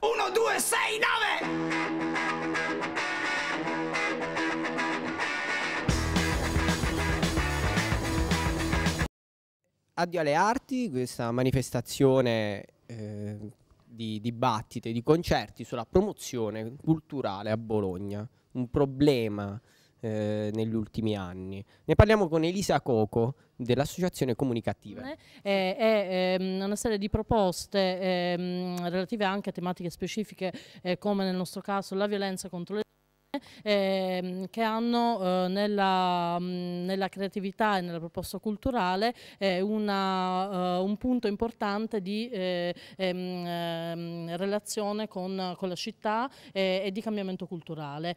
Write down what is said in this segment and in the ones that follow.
1, 2, 6, 9! Addio alle arti, questa manifestazione eh, di dibattite, di concerti sulla promozione culturale a Bologna, un problema eh, negli ultimi anni. Ne parliamo con Elisa Coco dell'Associazione Comunicativa. Eh, eh, è, è, ehm, è, una serie di proposte eh, relative anche a tematiche specifiche eh, come nel nostro caso la violenza contro le donne ehm, che hanno eh, nella, mh, nella, creatività e nella proposta culturale eh, una, uh, un punto importante di eh, ehm, ehm, relazione con, con, la città eh, e di cambiamento culturale.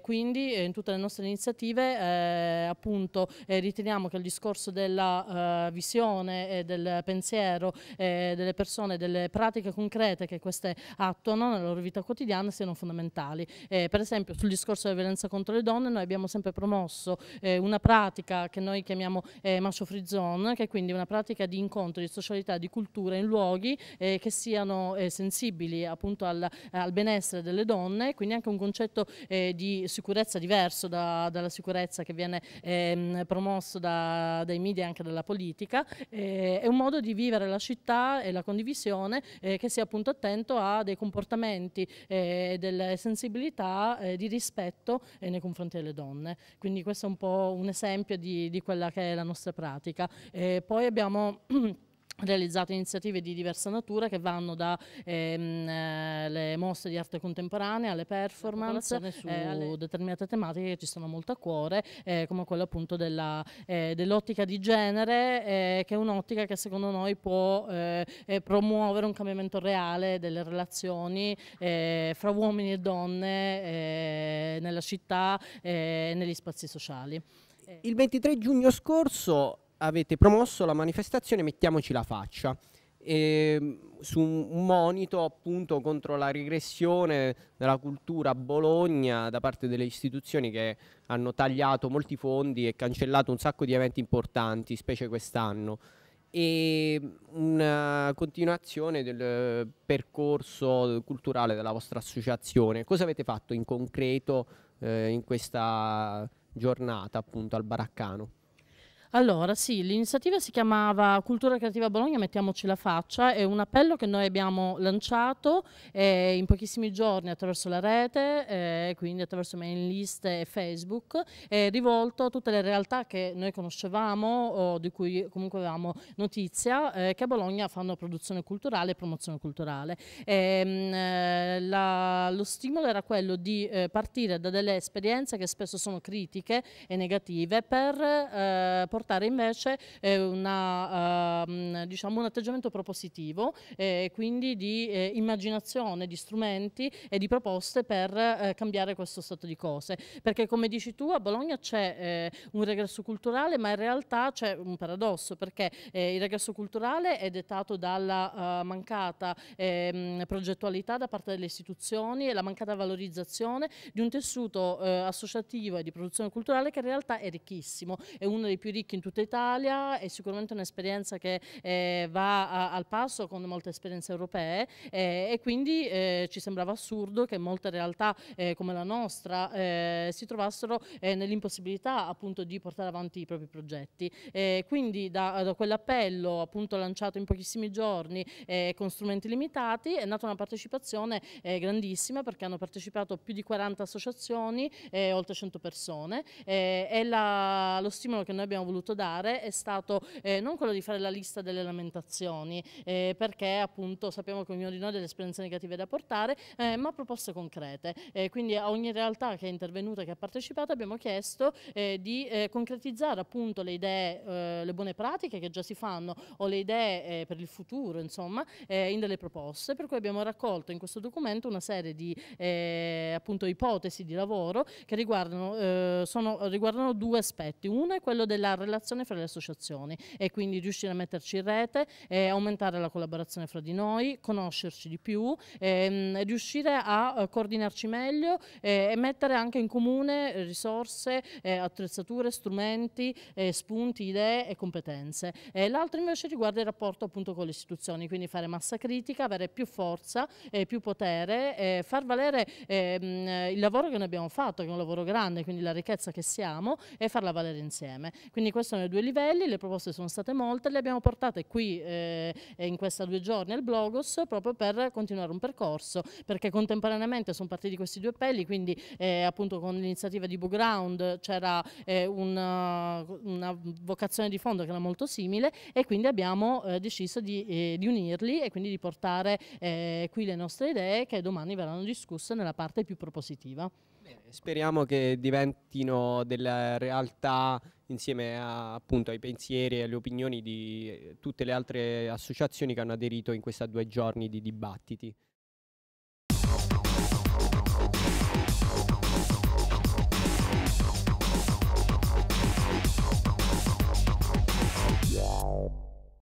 quindi in tutte le nostre iniziative appunto riteniamo che il discorso della uh, visione e del pensiero delle persone, delle pratiche concrete che queste attuano nella loro vita quotidiana siano fondamentali. per esempio sul discorso discorso della violenza contro le donne noi abbiamo sempre promosso eh, una pratica che noi chiamiamo eh, Macho Free Zone, che è quindi una pratica di incontro, di socialità, di cultura in luoghi eh, che siano eh, sensibili appunto al, al, benessere delle donne, quindi anche un concetto eh, di sicurezza diverso da, dalla sicurezza che viene ehm, promosso da, dai media e anche dalla politica, eh, è un modo di vivere la città e la condivisione che sia appunto attento a dei comportamenti e delle sensibilità di rispetto rispetto e eh, nei confronti delle donne. Quindi questo è un po' un esempio di, di quella che è la nostra pratica. E eh, poi abbiamo... realizzato iniziative di diversa natura che vanno dalle ehm, eh, mostre di arte contemporanea alle performance su eh, alle... determinate tematiche che ci stanno molto a cuore eh, come quella appunto eh, dell'ottica eh, dell di genere eh, che è un'ottica che secondo noi può promuovere un cambiamento reale delle relazioni fra uomini e donne nella città e negli spazi sociali. Il 23 giugno scorso avete promosso la manifestazione Mettiamoci la faccia. E, ehm, su un monito appunto contro la regressione della cultura a Bologna da parte delle istituzioni che hanno tagliato molti fondi e cancellato un sacco di eventi importanti, specie quest'anno e mm, una continuazione del percorso culturale della vostra associazione. Cosa avete fatto in concreto eh, in questa giornata appunto al Baraccano? Allora, sì, l'iniziativa si chiamava Cultura Creativa Bologna, mettiamoci la faccia, è un appello che noi abbiamo lanciato eh, in pochissimi giorni attraverso la rete, eh, quindi attraverso mailing list e Facebook, eh, rivolto a tutte le realtà che noi conoscevamo o di cui comunque avevamo notizia, eh, che a Bologna fanno produzione culturale e promozione culturale. Ehm, eh, la, lo stimolo era quello di eh, partire da delle esperienze che spesso sono critiche e negative per portare portare invece eh, una, ehm, diciamo un atteggiamento propositivo eh, e quindi di eh, immaginazione, di strumenti e di proposte per cambiare questo stato di cose. Perché come dici tu a Bologna c'è un regresso culturale ma in realtà c'è un paradosso perché il regresso culturale è dettato dalla mancata ehm, progettualità da parte delle istituzioni e la mancata valorizzazione di un tessuto associativo e di produzione culturale che in realtà è ricchissimo, è uno dei più ricchi in tutta Italia, è sicuramente un'esperienza che eh, va a, al passo con molte esperienze europee eh, e quindi eh, ci sembrava assurdo che molte realtà eh, come la nostra eh, si trovassero eh, nell'impossibilità appunto di portare avanti i propri progetti. quindi da, da quell'appello appunto lanciato in pochissimi giorni con strumenti limitati è nata una partecipazione grandissima perché hanno partecipato più di 40 associazioni, e oltre 100 persone e la, lo stimolo che noi abbiamo voluto voluto dare è stato eh, non quello di fare la lista delle lamentazioni, eh, perché appunto sappiamo che ognuno di noi ha delle esperienze negative da portare, eh, ma proposte concrete. Eh, quindi a ogni realtà che è intervenuta, che ha partecipato, abbiamo chiesto eh, di eh, concretizzare appunto le idee, le buone pratiche che già si fanno o le idee per il futuro, insomma, in delle proposte. Per cui abbiamo raccolto in questo documento una serie di appunto ipotesi di lavoro che riguardano, sono, riguardano due aspetti. Uno è quello della relazione fra le associazioni e quindi riuscire a metterci in rete, eh, aumentare la collaborazione fra di noi, conoscerci di più, ehm, riuscire a eh, coordinarci meglio eh, e mettere anche in comune risorse, eh, attrezzature, strumenti, eh, spunti, idee e competenze. L'altro invece riguarda il rapporto appunto con le istituzioni, quindi fare massa critica, avere più forza, e più potere, far valere ehm, il lavoro che noi abbiamo fatto, che è un lavoro grande, quindi la ricchezza che siamo e farla valere insieme. Quindi questo sono i due livelli, le proposte sono state molte, le abbiamo portate qui eh, in questi due giorni al Blogos proprio per continuare un percorso, perché contemporaneamente sono partiti questi due appelli, quindi eh, appunto con l'iniziativa di Booground c'era eh, una, una, vocazione di fondo che era molto simile e quindi abbiamo eh, deciso di, eh, di, unirli e quindi di portare eh, qui le nostre idee che domani verranno discusse nella parte più propositiva. speriamo che diventino della realtà insieme a, appunto ai pensieri e alle opinioni di eh, tutte le altre associazioni che hanno aderito in questi due giorni di dibattiti.